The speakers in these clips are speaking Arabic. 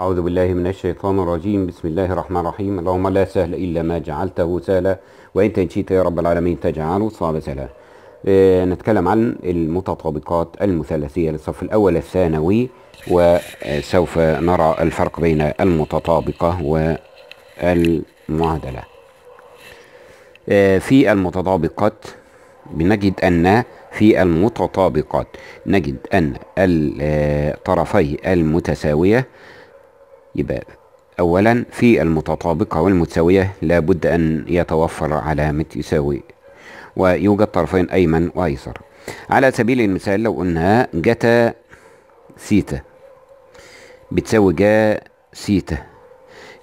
أعوذ بالله من الشيطان الرجيم بسم الله الرحمن الرحيم اللهم لا سهل إلا ما جعلته سهلا وإن تنشيت يا رب العالمين تجعله صعب سهلا آه نتكلم عن المتطابقات المثلثية للصف الأول الثانوي وسوف نرى الفرق بين المتطابقة والمعادلة آه في المتطابقات بنجد أن في المتطابقات نجد أن الطرفي المتساوية يبقى أولا في المتطابقة والمتساوية لابد أن يتوفر علامة يساوي ويوجد طرفين أيمن وأيسر على سبيل المثال لو قلنا جتا سيتا بتساوي جا سيتا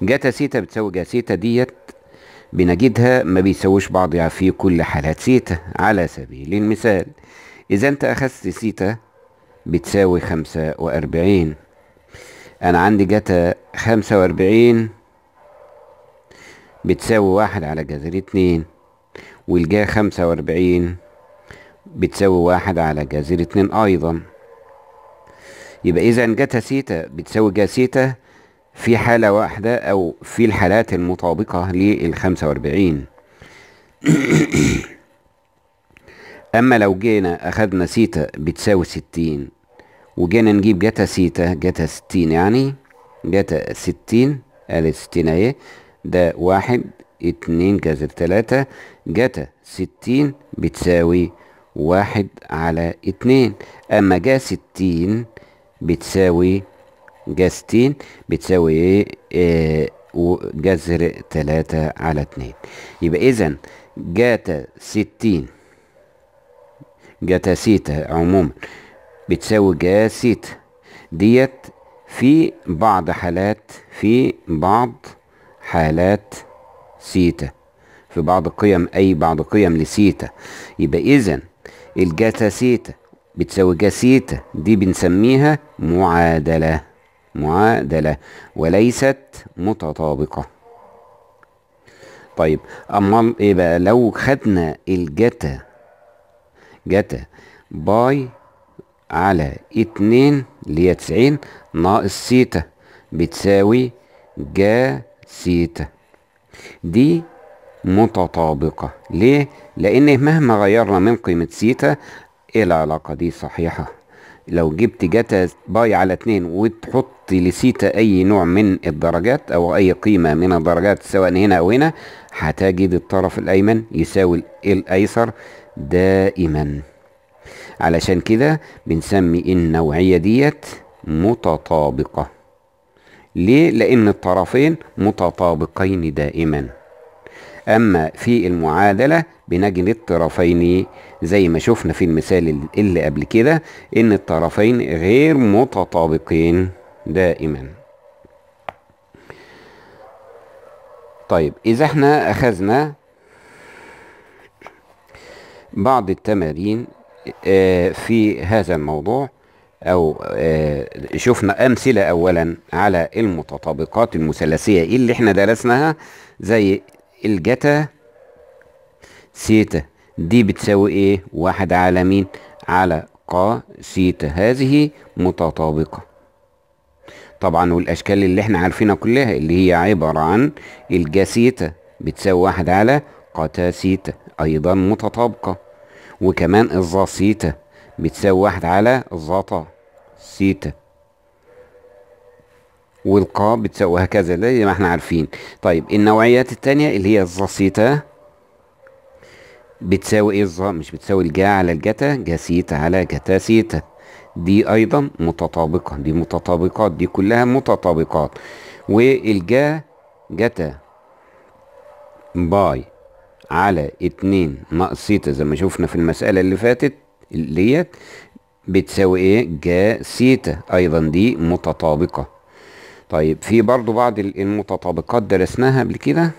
جتا سيتا بتساوي جا سيتا ديت بنجدها ما بيساويش بعضها في كل حالات سيتا على سبيل المثال إذا أنت أخذت سيتا بتساوي خمسة وأربعين انا عندي جتا خمسة واربعين بتساوي واحد على جذر اتنين والجا خمسة واربعين بتساوي واحد على جذر اتنين ايضا يبقى اذا جتا سيتا بتساوي جا سيتا في حالة واحدة او في الحالات المطابقة للخمسة واربعين اما لو جينا اخدنا سيتا بتساوي ستين وجينا نجيب جتا سيتا جتا ستين يعني جتا ستين ادي ستين اهي ده واحد اتنين جذر تلاتة جتا ستين بتساوي واحد على اتنين اما جا ستين بتساوي جا ستين بتساوي ايه, آه، جذر تلاتة على اتنين يبقى اذا جتا ستين جتا سيتا عموما بتساوي جا سيتا ديت في بعض حالات في بعض حالات سيتا في بعض قيم أي بعض قيم لسيتا يبقى إذا الجاتا سيتا بتساوي جا سيتا دي بنسميها معادلة معادلة وليست متطابقة طيب أمال إيه بقى لو خدنا الجاتا جاتا باي على اتنين اللي هي تسعين ناقص سيتا بتساوي جا سيتا دي متطابقة ليه؟ لأن مهما غيرنا من قيمة سيتا إيه العلاقة دي صحيحة لو جبت جتا باي على اتنين وتحط لسيتا أي نوع من الدرجات أو أي قيمة من الدرجات سواء هنا أو هنا هتجد الطرف الأيمن يساوي الأيسر دائما علشان كده بنسمي النوعية ديت متطابقة ليه؟ لأن الطرفين متطابقين دائما أما في المعادلة بنجد الطرفين زي ما شفنا في المثال اللي قبل كده إن الطرفين غير متطابقين دائما طيب إذا احنا أخذنا بعض التمارين آه، في هذا الموضوع او آه، شفنا امثله اولا على المتطابقات المثلثيه اللي احنا درسناها زي الجتا سيتا دي بتساوي ايه واحد على مين على قا سيتا هذه متطابقه طبعا والاشكال اللي احنا عارفينها كلها اللي هي عباره عن سيتا بتساوي واحد على قتا سيتا ايضا متطابقه وكمان الظا سيتا بتساوي واحد على الظاطا سيتا والقا بتساوي هكذا زي ما احنا عارفين طيب النوعيات التانية اللي هي الظا سيتا بتساوي ايه الظا مش بتساوي الجا على الجتا جا سيتا على جتا سيتا دي ايضا متطابقة دي متطابقات دي كلها متطابقات والجا جتا باي على اتنين ناقص ثيتا زي ما شفنا في المسألة اللي فاتت ديت بتساوي ايه جا ثيتا ايضا دي متطابقة طيب في برضو بعض المتطابقات درسناها قبل كده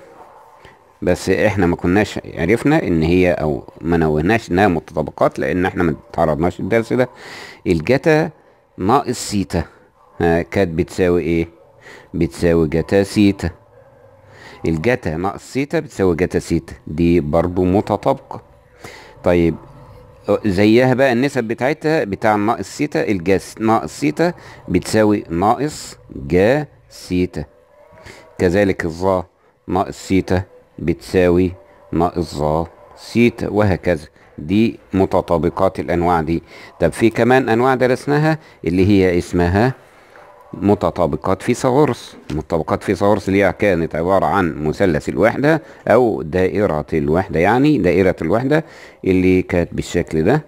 بس احنا ما كناش عرفنا ان هي او ما نوهناش انها متطابقات لان احنا ما تعرضناش الدرس ده الجتا ناقص ثيتا كانت بتساوي ايه بتساوي جتا ثيتا الجتا ناقص سيتا بتساوي جتا سيتا دي برضو متطابقة طيب زيها بقى النسب بتاعتها بتاع ناقص سيتا الجاس ناقص سيتا بتساوي ناقص جا سيتا كذلك الظا ناقص سيتا بتساوي ناقص ظا سيتا وهكذا دي متطابقات الانواع دي طب في كمان انواع درسناها اللي هي اسمها متطابقات فيثاغورس متطابقات فيثاغورس اللي كانت عبارة عن مثلث الوحدة أو دائرة الوحدة يعني دائرة الوحدة اللي كانت بالشكل ده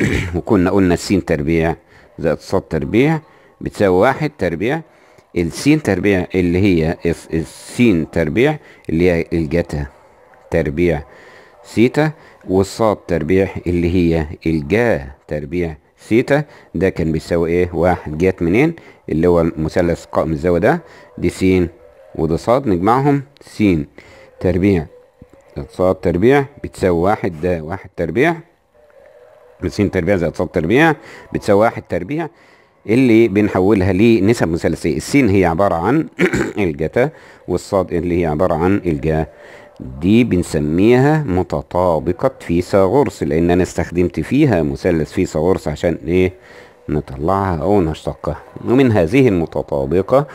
وكنا قلنا السين تربيع زائد ص تربيع بتساوي واحد تربيع السين تربيع اللي هي السين تربيع اللي هي الجتا تربيع سيتا والصاد تربيع اللي هي الجا تربيع سيتا ده كان بيساوي ايه واحد جت منين اللي هو مثلث قائم الزاوية ده دي س وده ص نجمعهم س تربيع ص تربيع بتساوي واحد ده واحد تربيع س تربيع زائد ص تربيع بتساوي واحد تربيع اللي بنحولها لنسب مثلثيه السين هي عبارة عن الجتا والصاد اللي هي عبارة عن الجا دي بنسميها متطابقة فيثاغورس لان انا استخدمت فيها مثلث فيثاغورس عشان ايه نطلعها او نشتقها ومن هذه المتطابقة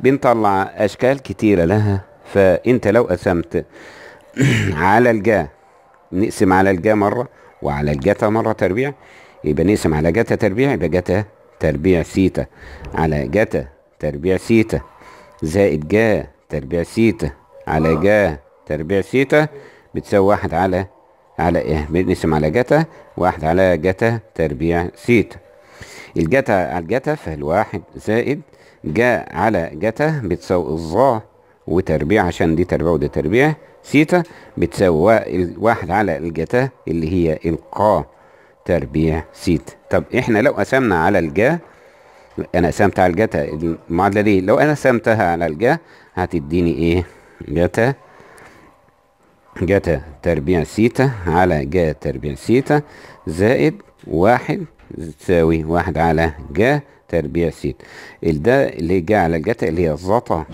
بنطلع اشكال كتيرة لها فانت لو قسمت على الجا نقسم على الجا مرة وعلى الجتا مرة تربيع يبقى نقسم على جتا تربيع يبقى جتا تربيع سيتا على جتا تربيع سيتا زائد جا تربيع سيتا على جا تربيع ثيتا بتساوي واحد على على ايه بنقسم على جتا واحد على جتا تربيع ثيتا الجتا على الجتا فالواحد زائد جا على جتا بتساوي الظا وتربيع عشان دي تربيع ودي تربيع ثيتا بتساوي واحد على الجتا اللي هي القا تربيع ثيتا طب احنا لو قسمنا على الجا انا قسمت على الجتا المعادله دي لو انا قسمتها على الجا هتديني ايه جتا جتا تربيع سيتا على جا تربيع سيتا زائد واحد تساوي واحد على جا تربيع سيتا ده اللي جا على جتا اللي هي زتا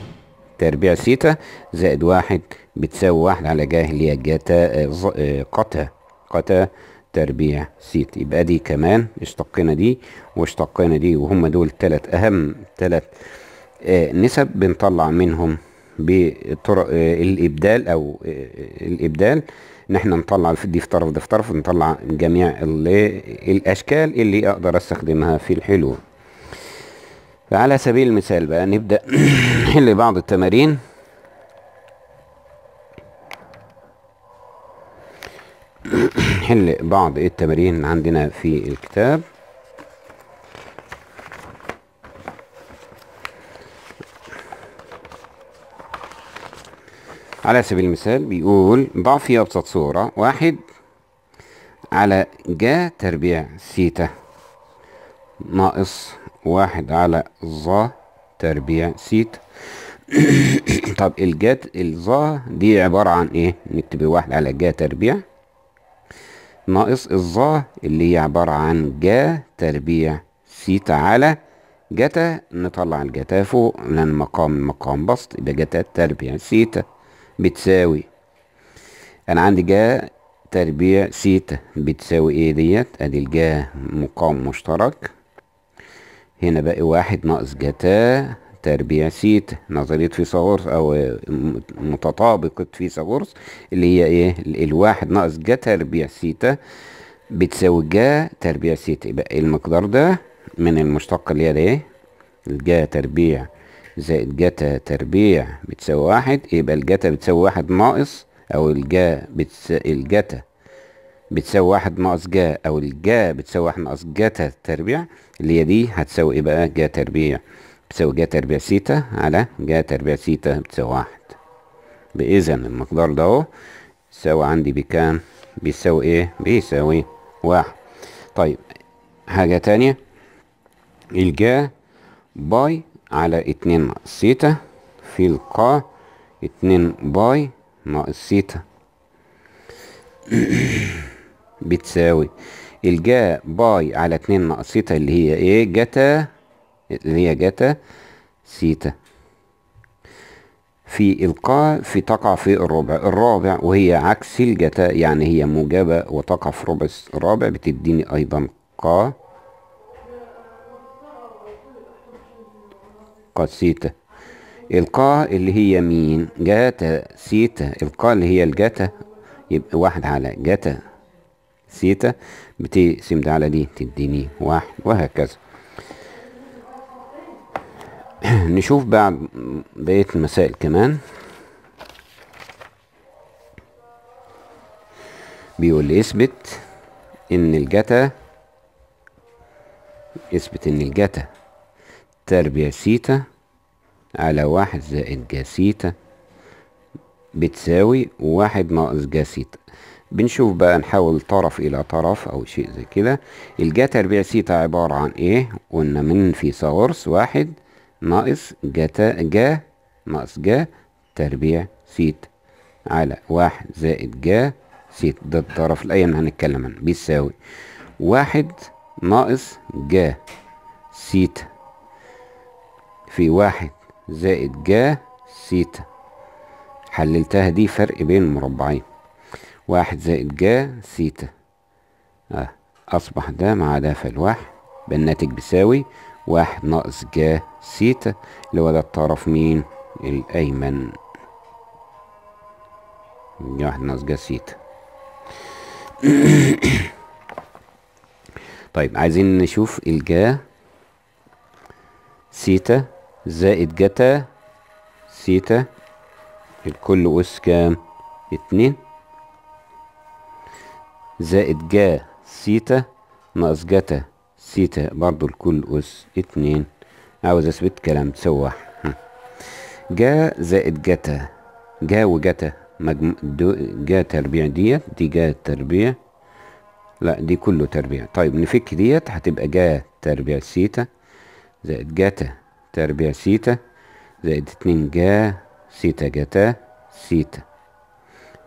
تربيع سيتا زائد واحد بتساوي واحد على جا اللي هي جتا آه، آه، قتا قتا تربيع سيتا يبقى دي كمان اشتقنا دي واشتقنا دي وهم دول تلات اهم تلات آه، نسب بنطلع منهم بطرق آه، الابدال او آه، آه، الابدال ان احنا نطلع دي في طرف دي في طرف نطلع جميع الاشكال اللي اقدر استخدمها في الحلول على سبيل المثال بقى نبدا نحل بعض التمارين نحل بعض التمارين عندنا في الكتاب على سبيل المثال بيقول ضع في أبسط صورة واحد على جا تربيع سيتا ناقص واحد على ظا تربيع سيتا طب الجات الظا دي عبارة عن ايه نكتب واحد على جا تربيع ناقص الظا اللي هي عبارة عن جا تربيع سيتا على جتا نطلع الجتا فوق لان مقام مقام بسط يبقى جتا تربيع سيتا بتساوي انا عندي جا تربيع سيتا بتساوي ايه ديت ادي الجا مقام مشترك هنا باقي واحد ناقص جتا تربيع سيتا نظرية فيثاغورس او متطابقة فيثاغورس اللي هي ايه الواحد ناقص جا تربيع سيتا بتساوي جا تربيع سيتا يبقى إيه المقدار ده من المشتق اللي هي ايه الجا تربيع زائد جتا تربيع بتساوي واحد يبقى الجتا بتساوي واحد ناقص او الجا بتس... الجتا بتساوي واحد ناقص جا او الجا بتساوي واحد ناقص جتا تربيع اللي هي دي هتساوي ايه بقى جا تربيع بتساوي جا تربيع سيتا على جا تربيع سيتا بتساوي واحد باذا المقدار ده اهو يساوي عندي بكام بيساوي ايه بيساوي واحد طيب حاجة تانية الجا باي على اتنين ناقص ثيتا في القاع اتنين باي ناقص ثيتا بتساوي الجا باي على اتنين ناقص ثيتا اللي هي ايه جتا اللي هي جتا ثيتا في القاع في تقع في الربع الرابع وهي عكس الجتا يعني هي موجبة وتقع في ربع الرابع بتديني ايضا قا قد سيتا القا اللي هي مين جاتا سيتا القا اللي هي الجاتا يبقى واحد على جاتا سيتا بتقسم ده على دي تديني واحد وهكذا نشوف بعد بقية المسائل كمان بيقول اثبت ان الجتا اثبت ان الجتا التربية سيتا على واحد زائد جا سيتا بتساوي واحد ناقص جا سيتا بنشوف بقى نحول طرف الى طرف او شيء زي كده الجا تربيع سيتا عبارة عن ايه قلنا من فيثاغورس واحد ناقص جتا جا ناقص جا تربيع سيتا على واحد زائد جا سيتا ده الطرف ما هنتكلم عنه بيساوي واحد ناقص جا سيتا في واحد زائد جا سيتا حللتها دي فرق بين المربعين واحد زائد جا سيتا آه. أصبح ده مع ده فالواحد بالناتج بيساوي واحد ناقص جا سيتا اللي هو ده الطرف مين الأيمن واحد ناقص جا سيتا طيب عايزين نشوف الجا سيتا زائد جتا سيتا الكل أس كام اتنين زائد جا سيتا ناقص جتا سيتا برضو الكل أس اتنين عاوز أثبت كلام تسوح جا زائد جتا جا وجتا مجمو جا تربيع ديت دي جا تربيع لا دي كله تربيع طيب نفك ديت هتبقى جا تربيع سيتا زائد جتا تربيع سيتا زائد اتنين جا سيتا جتا سيتا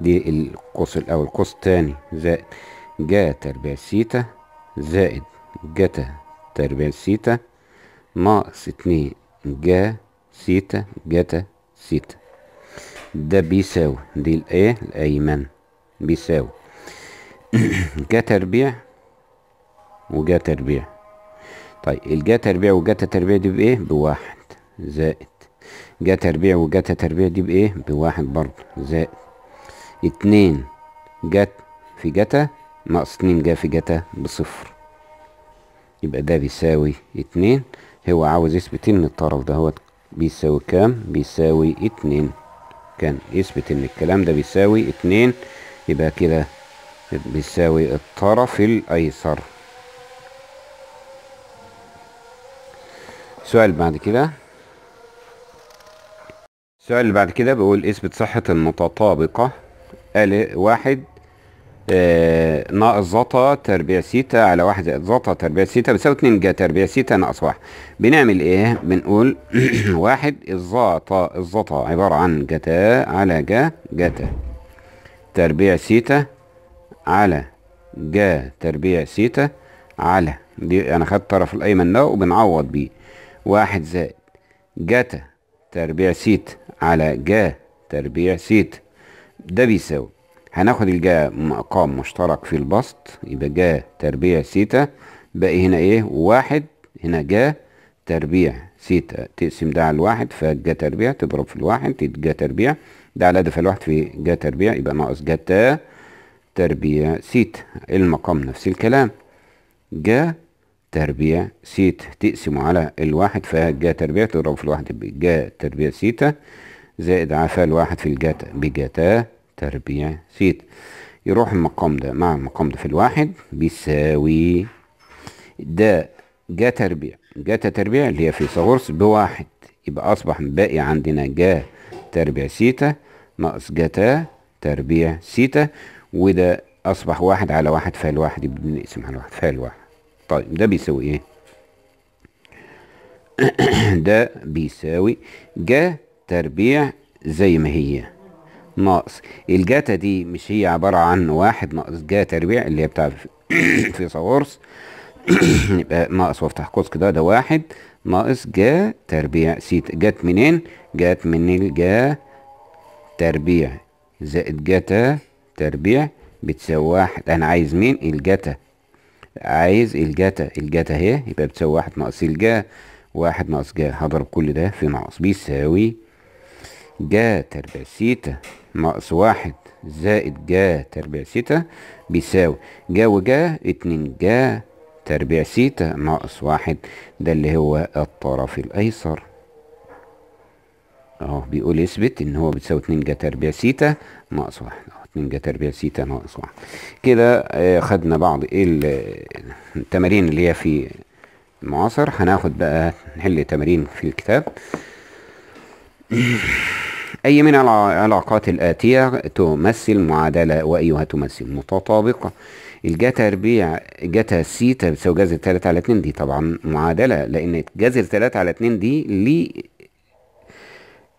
دي القوس الأول قوس تاني زائد جا تربيع سيتا زائد جتا تربيع سيتا ناقص اتنين جا سيتا جتا سيتا ده بيساوي دي الايه الايمن بيساوي جا تربيع وجا تربيع طيب الجا تربيع وجتا تربيع دي بايه بواحد زائد جا تربيع وجتا تربيع دي بايه بواحد برضه زائد اتنين جت في جتا ناقص اتنين جا في جتا بصفر يبقى ده بيساوي اتنين هو عاوز يثبت ان الطرف ده هو بيساوي كام بيساوي اتنين كان يثبت ان الكلام ده بيساوي اتنين يبقى كده بيساوي الطرف الايسر السؤال بعد كده السؤال اللي بعد كده بيقول اثبت صحة المتطابقة ال واحد آه ناقص زتا تربيع سيتا على واحد زائد زتا تربيع سيتا بيساوي اتنين جا تربيع سيتا ناقص واحد بنعمل ايه بنقول واحد الزتا الزتا عبارة عن جتا على جا جتا تربيع سيتا على جا تربيع سيتا على دي انا خدت الطرف الايمن ده وبنعوض بيه واحد زائد جتا تربيع سيت على جا تربيع سيت ده بيساوي هناخد الجا مقام مشترك في البسط يبقى جا تربيع سيتا باقي هنا ايه واحد هنا جا تربيع سيتا تقسم ده على الواحد فجا تربيع تضرب في الواحد جا تربيع ده على هدف الواحد في جا تربيع يبقى ناقص جتا تربيع سيتا المقام نفس الكلام جا تربيع سيتا تقسمه على الواحد فجا تربيع تضرب في الواحد بجا تربيع سيتا زائد عفا الواحد في الجتا بجتا تربيع سيتا يروح المقام ده مع المقام ده في الواحد بيساوي ده جا تربيع جتا تربيع اللي هي فيثاغورس بواحد يبقى أصبح باقي عندنا جا تربيع سيتا ناقص جتا تربيع سيتا وده أصبح واحد على واحد فالواحد يبقى على واحد فالواحد طيب ده بيساوي ايه ده بيساوي جا تربيع زي ما هي ناقص الجاتا دي مش هي عبارة عن واحد ناقص جا تربيع اللي هي بتاع فيثاغورس يبقى ناقص وافتح قوس كده ده واحد ناقص جا تربيع سيت جت منين جت من الجا تربيع زائد جتا تربيع بتساوي واحد انا عايز مين الجتا عايز الجتا الجتا اهي يبقى بتساوي واحد ناقص الجا واحد ناقص جا هضرب كل ده في ناقص بيساوي جا تربيع سيتا ناقص واحد زائد جا تربيع سيتا بيساوي جا وجا اتنين جا تربيع سيتا ناقص واحد ده اللي هو الطرف الايسر اهو بيقول اثبت ان هو بتساوي اتنين جا تربيع سيتا ناقص واحد اهو من جتا تربية سي ناقص واحد كده آه، خدنا بعض التمارين اللي هي في المعاصر هناخد بقى نحل تمارين في الكتاب أي من العلاقات الآتية تمثل معادلة وأيها تمثل متطابقة الجا تربيع جتا سيتا بتساوي جذر تلاتة على اتنين دي طبعا معادلة لأن جذر تلاتة على اتنين دي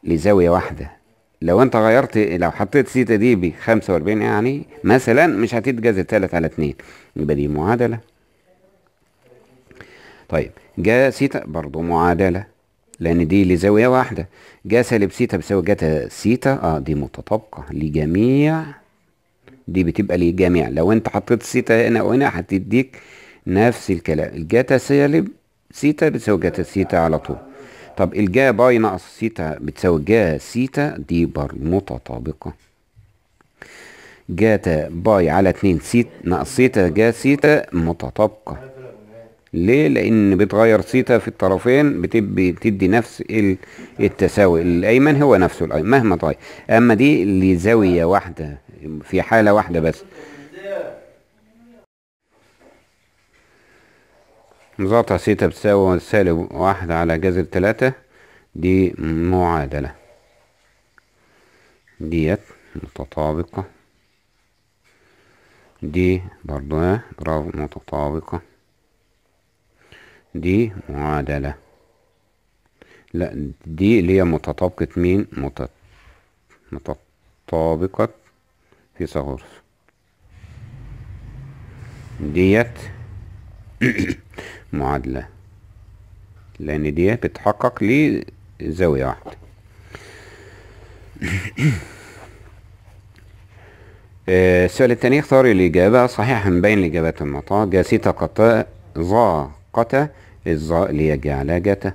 لزاوية واحدة لو انت غيرت لو حطيت سيتا دي ب 45 يعني مثلا مش هتتجاز الثالث على 2 يبقى دي معادله طيب جا سيتا برضه معادله لان دي لزاويه واحده جا سالب سيتا بيساوي جتا سيتا اه دي متطابقه لجميع دي بتبقى للجميع لو انت حطيت سيتا هنا وهنا هتديك نفس الكلام جتا سالب سيتا بتساوي جتا سيتا على طول طب الجا باي ناقص سيتا بتساوي جا سيتا دي برضه متطابقة جاتا باي على اتنين سيتا ناقص سيتا جا سيتا متطابقة ليه لان بتغير سيتا في الطرفين بتدي نفس التساوي الايمن هو نفسه الايمن مهما تغير اما دي لزاوية واحدة في حالة واحدة بس مزعطع ثيتا بتساوي سالب واحد على جذر تلاتة دي معادلة ديت متطابقة دي برضو برافو متطابقة دي معادلة لا دي اللي هي متطابقة مين مت... متطابقة فيثاغورس ديت معادلة لأن دي بتحقق زاوية واحدة آه، السؤال الثاني اختار الإجابة صحيحة من بين الإجابات المعطاة جاسيتا قطاء ضاقة الظاء ليجعل جتا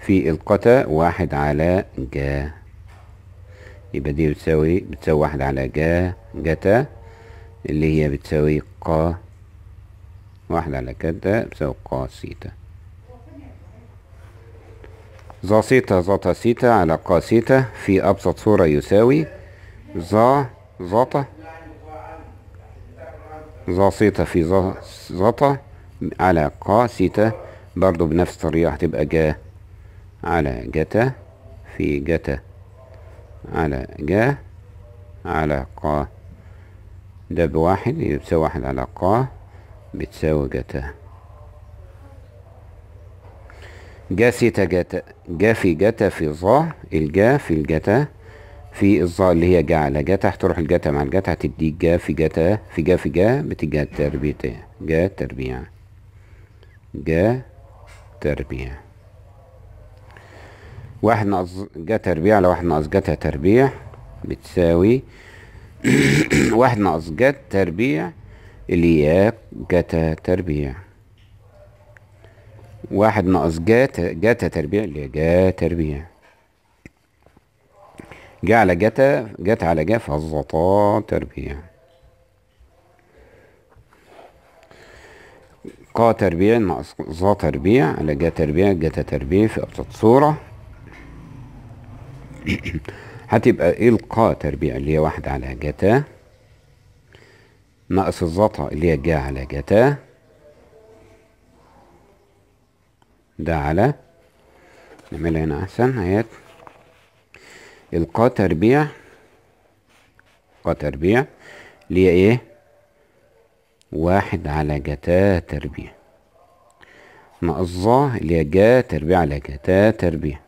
في القتا واحد على جا يبقى دي بتساوي بتساوي واحد على جا جتا اللي هي بتساوي ق واحد على كده بتساوي ق سيتا ظا سيتا ظتا سيتا على ق سيتا في أبسط صورة يساوي ظا ظتا ظا سيتا في ظا ظتا على ق سيتا برضو بنفس الطريقة هتبقى جا على جتا في جتا على جا على قا ده بواحد يبقى بتساوي واحد على ق بتساوي جتا سيتا جتا جافي جتا في ظا الجا في الجتا في الظا اللي هي جا على جتا هتروح الجتا مع الجتا هتديك جا في جتا في جا في جا بتجا تربيع جا تربيع جا تربيع واحد ناقص جا تربيع على واحد ناقص جتا تربيع بتساوي واحد ناقص جت تربيع الياء جتا تربيع واحد ناقص جتا جتا تربيع اللي جا تربيع جا على جتا جتا على جا فظطا تربيع قا تربيع ناقص ظا تربيع على جا تربيع جتا تربيع في أبسط صورة هتبقى إلقاء إيه تربيع اللي هي واحد على جتا ناقص الزطا اللي هي جا على جتا ده على نعملها هنا أحسن أهيت إلقاء تربيع قا تربيع اللي هي إيه واحد على جتا تربيع ناقص ظا اللي هي جا تربيع على جتا تربيع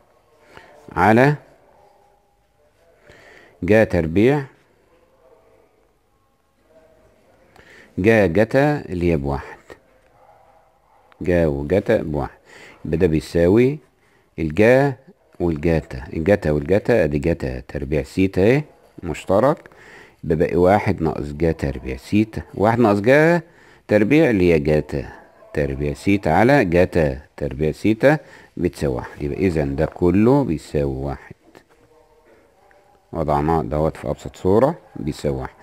على جا تربيع جا جتا اللي هي بواحد جا وجتا بواحد يبقى ده بيساوي الجا والجتا الجتا والجتا ادي جتا تربيع سيتا اهي مشترك يبقى واحد ناقص جا تربيع سيتا واحد ناقص جا تربيع اللي هي جتا تربيع سيتا على جتا تربيع سيتا بتساوي واحد يبقى اذا ده كله بيساوي واحد وضعناه دوت في ابسط صورة بيساوي واحد